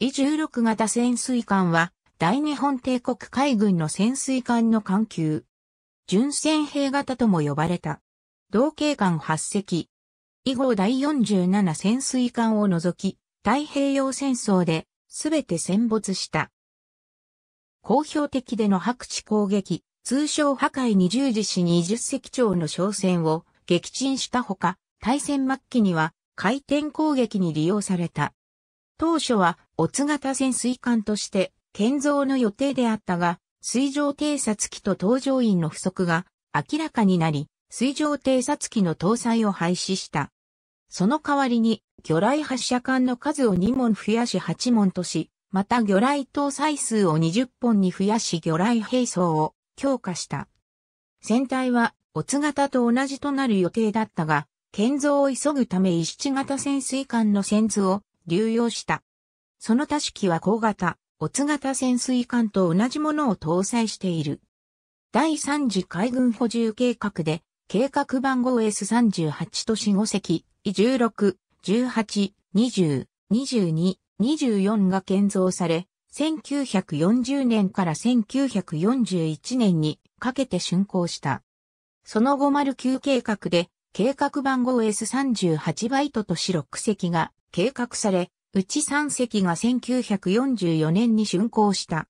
E16 型潜水艦は、大日本帝国海軍の潜水艦の艦級。巡戦兵型とも呼ばれた。同型艦8隻。以後第47潜水艦を除き、太平洋戦争で、すべて戦没した。公表的での白地攻撃、通称破壊に従事し20隻長の商船を撃沈したほか、大戦末期には回転攻撃に利用された。当初は、オツ型潜水艦として、建造の予定であったが、水上偵察機と搭乗員の不足が明らかになり、水上偵察機の搭載を廃止した。その代わりに、魚雷発射艦の数を2門増やし8門とし、また魚雷搭載数を20本に増やし魚雷兵装を強化した。船体は、オツ型と同じとなる予定だったが、建造を急ぐため一七型潜水艦の船図を流用した。その他式は小型、オツ型潜水艦と同じものを搭載している。第3次海軍補充計画で、計画番号 S38 都市5隻、16、18、20、22、24が建造され、1940年から1941年にかけて竣工した。その後丸9計画で計画番号 S38 バイトとし6隻が計画され、うち3隻が1944年に竣工した。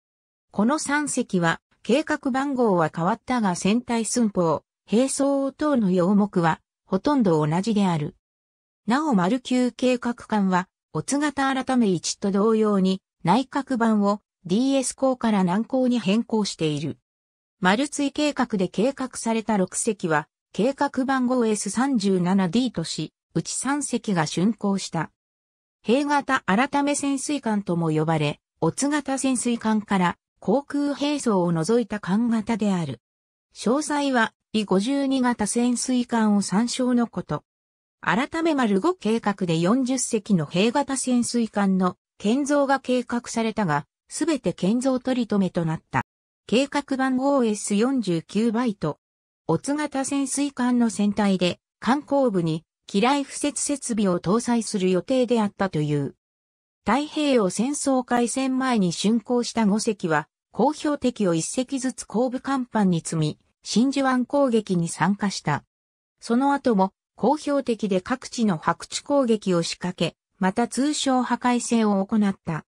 この3隻は、計画番号は変わったが船体寸法、並走等の要目は、ほとんど同じである。なお丸級計画艦は、お津型改め1と同様に、内閣版を DS 項から南港に変更している。丸追計画で計画された6隻は、計画番号 S37D とし、うち3隻が竣工した。平型改め潜水艦とも呼ばれ、オツ型潜水艦から航空兵装を除いた艦型である。詳細は、e 52型潜水艦を参照のこと。改め丸5計画で40隻の平型潜水艦の建造が計画されたが、すべて建造取り留めとなった。計画番号 S49 バイト、オツ型潜水艦の船体で、艦後部に機雷敷設設備を搭載する予定であったという。太平洋戦争開戦前に竣工した5隻は、公表的を1隻ずつ後部甲板に積み、真珠湾攻撃に参加した。その後も、公表的で各地の白地攻撃を仕掛け、また通称破壊戦を行った。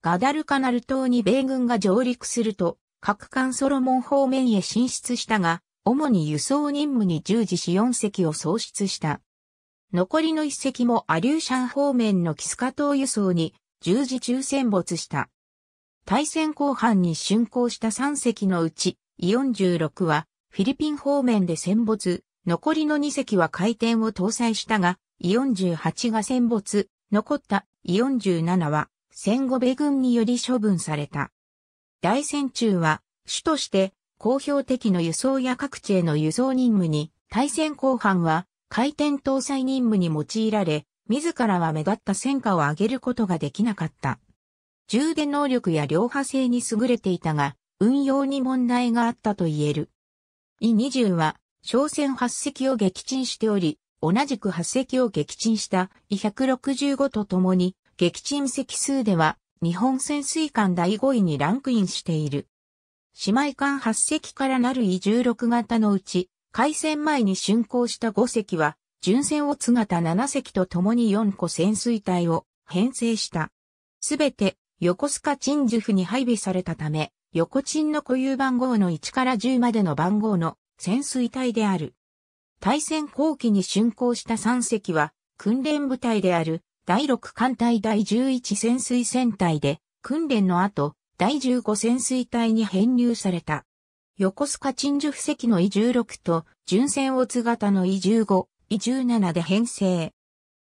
ガダルカナル島に米軍が上陸すると、各艦ソロモン方面へ進出したが、主に輸送任務に従事し4隻を喪失した。残りの1隻もアリューシャン方面のキスカ島輸送に十事中戦没した。大戦後半に竣工した3隻のうち、1 6はフィリピン方面で戦没、残りの2隻は回転を搭載したが、1 8が戦没、残った1 7は戦後米軍により処分された。大戦中は主として公表的の輸送や各地への輸送任務に、対戦後半は、回転搭載任務に用いられ、自らは目立った戦果を上げることができなかった。充電能力や両派性に優れていたが、運用に問題があったと言える。E20 は、商船8隻を撃沈しており、同じく8隻を撃沈した E165 ととに、撃沈隻数では、日本潜水艦第5位にランクインしている。姉妹艦8隻からなる e 16型のうち、海戦前に竣工した5隻は、巡船オツ型7隻と共に4個潜水隊を編成した。すべて横須賀鎮守府に配備されたため、横鎮の固有番号の1から10までの番号の潜水隊である。対戦後期に竣工した3隻は、訓練部隊である第6艦隊第11潜水船隊で、訓練の後、第15潜水隊に編入された。横須賀鎮守布石の E16 と、巡線オ津型の E15、E17 で編成。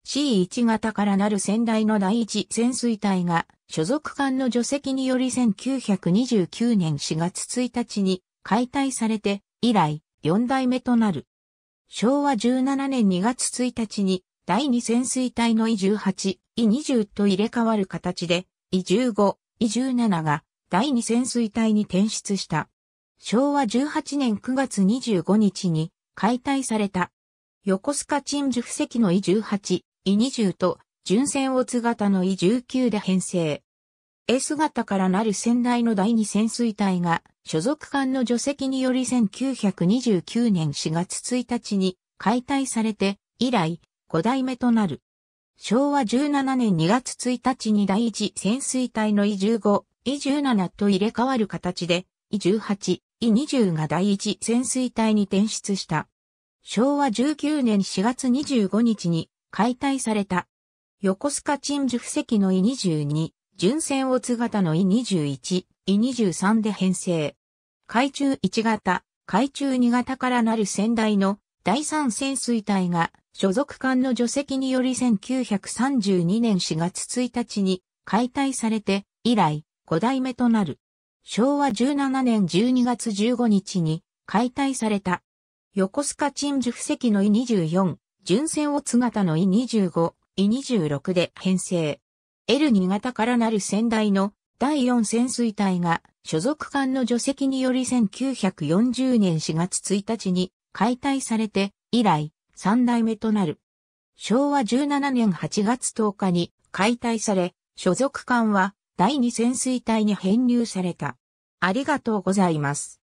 C1 型からなる先代の第1潜水隊が所属艦の除籍により1929年4月1日に解体されて以来4代目となる。昭和17年2月1日に第2潜水隊の E18、E20 と入れ替わる形で E15、伊17が第二潜水隊に転出した。昭和18年9月25日に解体された。横須賀鎮守布石の伊18、伊20と、巡船オツ型の伊19で編成。S 型からなる先代の第二潜水隊が、所属艦の除籍により1929年4月1日に解体されて、以来、5代目となる。昭和17年2月1日に第一潜水隊の E15、E17 と入れ替わる形で、E18、E20 が第一潜水隊に転出した。昭和19年4月25日に解体された。横須賀鎮守布石の E22、巡線オツ型の E21、E23 で編成。海中1型、海中2型からなる先代の第3潜水隊が所属艦の除籍により1932年4月1日に解体されて以来5代目となる。昭和17年12月15日に解体された。横須賀鎮守布石の伊24、巡船を津型の伊25、伊26で編成。L2 型からなる先代の第4潜水隊が所属艦の除籍により1940年4月1日に解体されて以来三代目となる。昭和17年8月10日に解体され、所属艦は第二潜水隊に編入された。ありがとうございます。